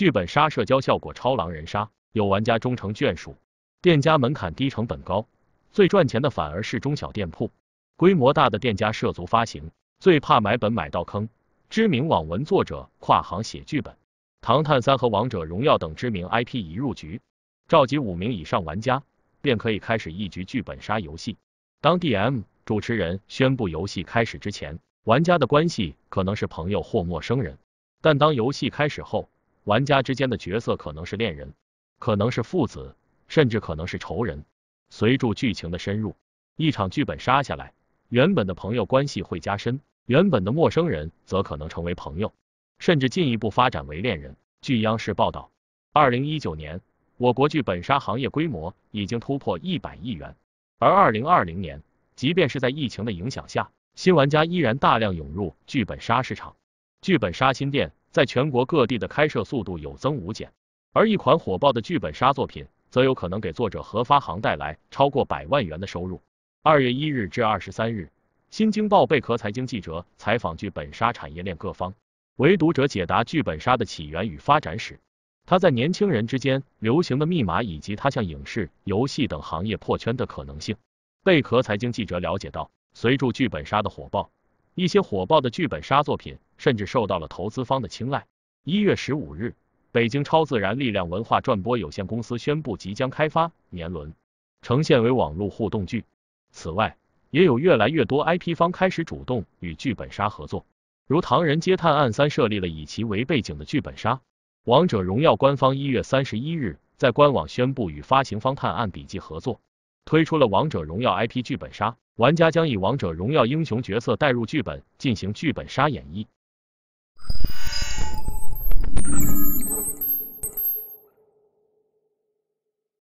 剧本杀社交效果超狼人杀，有玩家终成眷属。店家门槛低，成本高，最赚钱的反而是中小店铺。规模大的店家涉足发行，最怕买本买到坑。知名网文作者跨行写剧本，《唐探三》和《王者荣耀》等知名 IP 一入局。召集五名以上玩家，便可以开始一局剧本杀游戏。当 DM 主持人宣布游戏开始之前，玩家的关系可能是朋友或陌生人，但当游戏开始后，玩家之间的角色可能是恋人，可能是父子，甚至可能是仇人。随着剧情的深入，一场剧本杀下来，原本的朋友关系会加深，原本的陌生人则可能成为朋友，甚至进一步发展为恋人。据央视报道，二零一九年，我国剧本杀行业规模已经突破一百亿元，而二零二零年，即便是在疫情的影响下，新玩家依然大量涌入剧本杀市场，剧本杀新店。在全国各地的开设速度有增无减，而一款火爆的剧本杀作品则有可能给作者和发行带来超过百万元的收入。二月一日至二十三日，新京报贝壳财经记者采访剧本杀产业链各方，为读者解答剧本杀的起源与发展史，它在年轻人之间流行的密码，以及它向影视、游戏等行业破圈的可能性。贝壳财经记者了解到，随着剧本杀的火爆。一些火爆的剧本杀作品甚至受到了投资方的青睐。一月十五日，北京超自然力量文化传播有限公司宣布即将开发《年轮》，呈现为网络互动剧。此外，也有越来越多 IP 方开始主动与剧本杀合作，如《唐人街探案三》设立了以其为背景的剧本杀，《王者荣耀》官方一月三十一日在官网宣布与发行方《探案笔记》合作，推出了《王者荣耀》IP 剧本杀。玩家将以《王者荣耀》英雄角色代入剧本，进行剧本杀演绎。